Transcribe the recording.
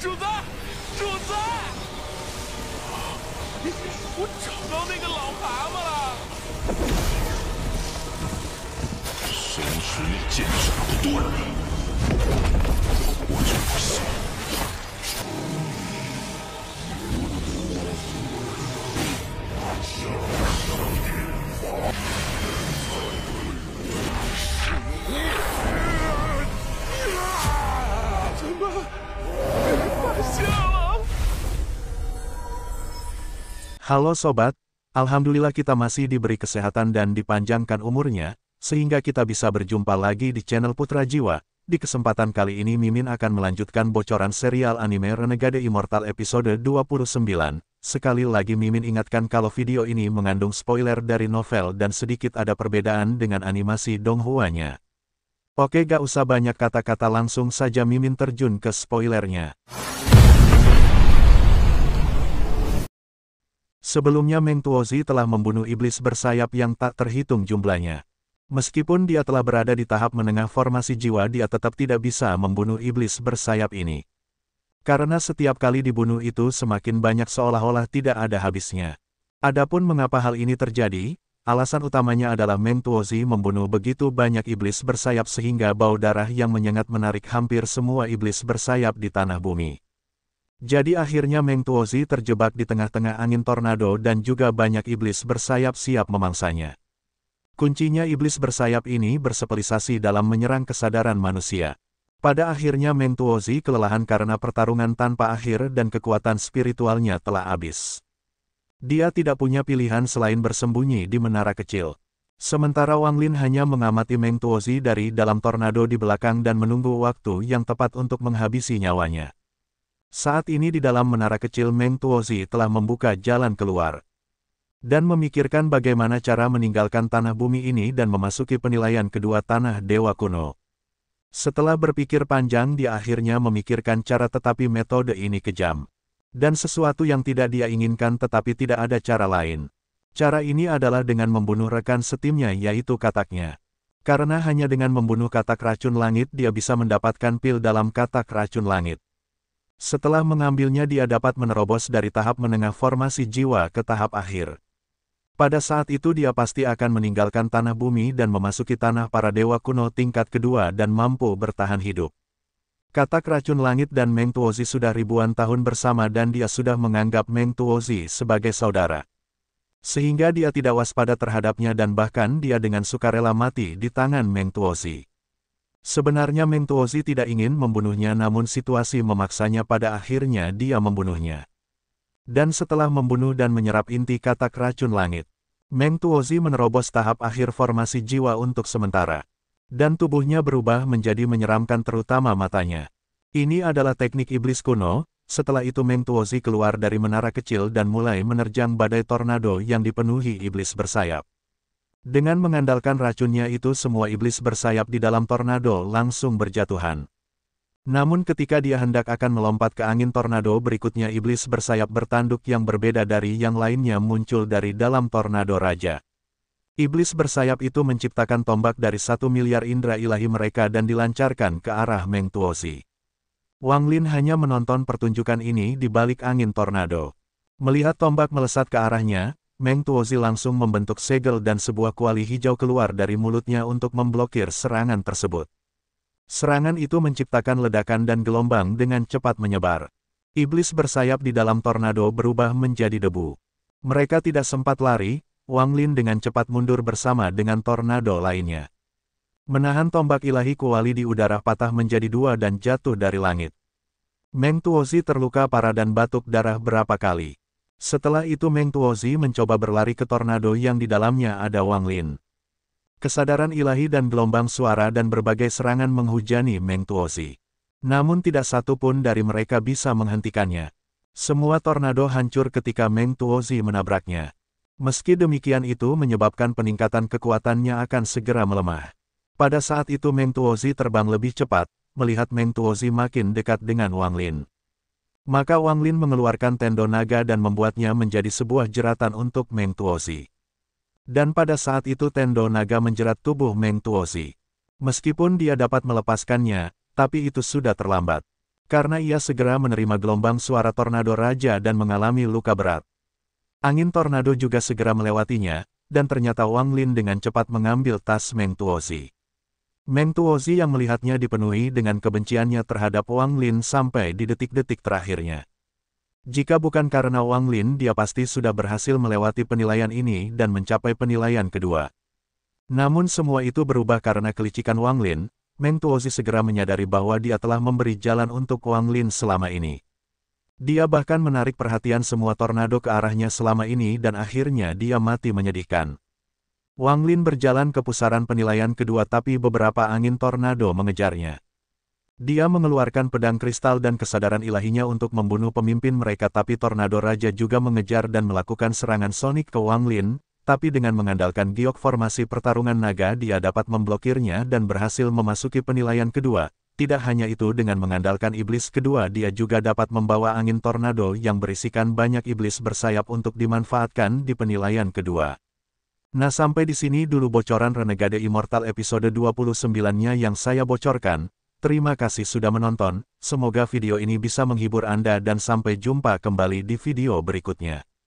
主子，主子，我找到那个老蛤蟆了。生时剑杀不断，我就不信。Halo Sobat, Alhamdulillah kita masih diberi kesehatan dan dipanjangkan umurnya, sehingga kita bisa berjumpa lagi di channel Putra Jiwa. Di kesempatan kali ini Mimin akan melanjutkan bocoran serial anime Renegade Immortal episode 29. Sekali lagi Mimin ingatkan kalau video ini mengandung spoiler dari novel dan sedikit ada perbedaan dengan animasi Donghuanya. Oke gak usah banyak kata-kata langsung saja Mimin terjun ke spoilernya. Sebelumnya Meng Tuozi telah membunuh iblis bersayap yang tak terhitung jumlahnya. Meskipun dia telah berada di tahap menengah formasi jiwa dia tetap tidak bisa membunuh iblis bersayap ini. Karena setiap kali dibunuh itu semakin banyak seolah-olah tidak ada habisnya. Adapun mengapa hal ini terjadi, alasan utamanya adalah Meng Tuozi membunuh begitu banyak iblis bersayap sehingga bau darah yang menyengat menarik hampir semua iblis bersayap di tanah bumi. Jadi akhirnya Meng Tuozi terjebak di tengah-tengah angin tornado dan juga banyak iblis bersayap siap memangsanya. Kuncinya iblis bersayap ini bersepelisasi dalam menyerang kesadaran manusia. Pada akhirnya Meng Tuozi kelelahan karena pertarungan tanpa akhir dan kekuatan spiritualnya telah habis. Dia tidak punya pilihan selain bersembunyi di menara kecil. Sementara Wang Lin hanya mengamati Meng Tuozi dari dalam tornado di belakang dan menunggu waktu yang tepat untuk menghabisi nyawanya. Saat ini di dalam menara kecil Meng Tuozi telah membuka jalan keluar. Dan memikirkan bagaimana cara meninggalkan tanah bumi ini dan memasuki penilaian kedua tanah dewa kuno. Setelah berpikir panjang dia akhirnya memikirkan cara tetapi metode ini kejam. Dan sesuatu yang tidak dia inginkan tetapi tidak ada cara lain. Cara ini adalah dengan membunuh rekan setimnya yaitu kataknya. Karena hanya dengan membunuh katak racun langit dia bisa mendapatkan pil dalam katak racun langit. Setelah mengambilnya dia dapat menerobos dari tahap menengah formasi jiwa ke tahap akhir. Pada saat itu dia pasti akan meninggalkan tanah bumi dan memasuki tanah para dewa kuno tingkat kedua dan mampu bertahan hidup. Kata keracun langit dan Meng Tuozi sudah ribuan tahun bersama dan dia sudah menganggap Meng Tuozi sebagai saudara. Sehingga dia tidak waspada terhadapnya dan bahkan dia dengan sukarela mati di tangan Meng Tuozi. Sebenarnya Mengtuozi tidak ingin membunuhnya namun situasi memaksanya pada akhirnya dia membunuhnya. Dan setelah membunuh dan menyerap inti katak racun langit, Mengtuozi menerobos tahap akhir formasi jiwa untuk sementara. Dan tubuhnya berubah menjadi menyeramkan terutama matanya. Ini adalah teknik iblis kuno, setelah itu Mengtuozi keluar dari menara kecil dan mulai menerjang badai tornado yang dipenuhi iblis bersayap. Dengan mengandalkan racunnya itu semua iblis bersayap di dalam tornado langsung berjatuhan. Namun ketika dia hendak akan melompat ke angin tornado berikutnya iblis bersayap bertanduk yang berbeda dari yang lainnya muncul dari dalam tornado raja. Iblis bersayap itu menciptakan tombak dari satu miliar indera ilahi mereka dan dilancarkan ke arah Meng Tuosi. Wang Lin hanya menonton pertunjukan ini di balik angin tornado. Melihat tombak melesat ke arahnya, Meng Tuozi langsung membentuk segel dan sebuah kuali hijau keluar dari mulutnya untuk memblokir serangan tersebut. Serangan itu menciptakan ledakan dan gelombang dengan cepat menyebar. Iblis bersayap di dalam tornado berubah menjadi debu. Mereka tidak sempat lari, Wang Lin dengan cepat mundur bersama dengan tornado lainnya. Menahan tombak ilahi kuali di udara patah menjadi dua dan jatuh dari langit. Meng Tuozi terluka parah dan batuk darah berapa kali. Setelah itu Meng Tuozi mencoba berlari ke tornado yang di dalamnya ada Wang Lin. Kesadaran ilahi dan gelombang suara dan berbagai serangan menghujani Meng Tuozi. Namun tidak satu pun dari mereka bisa menghentikannya. Semua tornado hancur ketika Meng Tuozi menabraknya. Meski demikian itu menyebabkan peningkatan kekuatannya akan segera melemah. Pada saat itu Meng Tuozi terbang lebih cepat, melihat Meng Tuozi makin dekat dengan Wang Lin. Maka Wang Lin mengeluarkan tendo naga dan membuatnya menjadi sebuah jeratan untuk Meng Tuozi. Dan pada saat itu tendo naga menjerat tubuh Meng Tuozi. Meskipun dia dapat melepaskannya, tapi itu sudah terlambat. Karena ia segera menerima gelombang suara tornado raja dan mengalami luka berat. Angin tornado juga segera melewatinya, dan ternyata Wang Lin dengan cepat mengambil tas Meng Tuozi. Meng Tuozi yang melihatnya dipenuhi dengan kebenciannya terhadap Wang Lin sampai di detik-detik terakhirnya. Jika bukan karena Wang Lin dia pasti sudah berhasil melewati penilaian ini dan mencapai penilaian kedua. Namun semua itu berubah karena kelicikan Wang Lin, Meng Tuozi segera menyadari bahwa dia telah memberi jalan untuk Wang Lin selama ini. Dia bahkan menarik perhatian semua tornado ke arahnya selama ini dan akhirnya dia mati menyedihkan. Wang Lin berjalan ke pusaran penilaian kedua tapi beberapa angin tornado mengejarnya. Dia mengeluarkan pedang kristal dan kesadaran ilahinya untuk membunuh pemimpin mereka tapi tornado raja juga mengejar dan melakukan serangan sonik ke Wang Lin, tapi dengan mengandalkan giok formasi pertarungan naga dia dapat memblokirnya dan berhasil memasuki penilaian kedua. Tidak hanya itu dengan mengandalkan iblis kedua dia juga dapat membawa angin tornado yang berisikan banyak iblis bersayap untuk dimanfaatkan di penilaian kedua. Nah sampai di sini dulu bocoran Renegade Immortal episode 29-nya yang saya bocorkan. Terima kasih sudah menonton, semoga video ini bisa menghibur Anda dan sampai jumpa kembali di video berikutnya.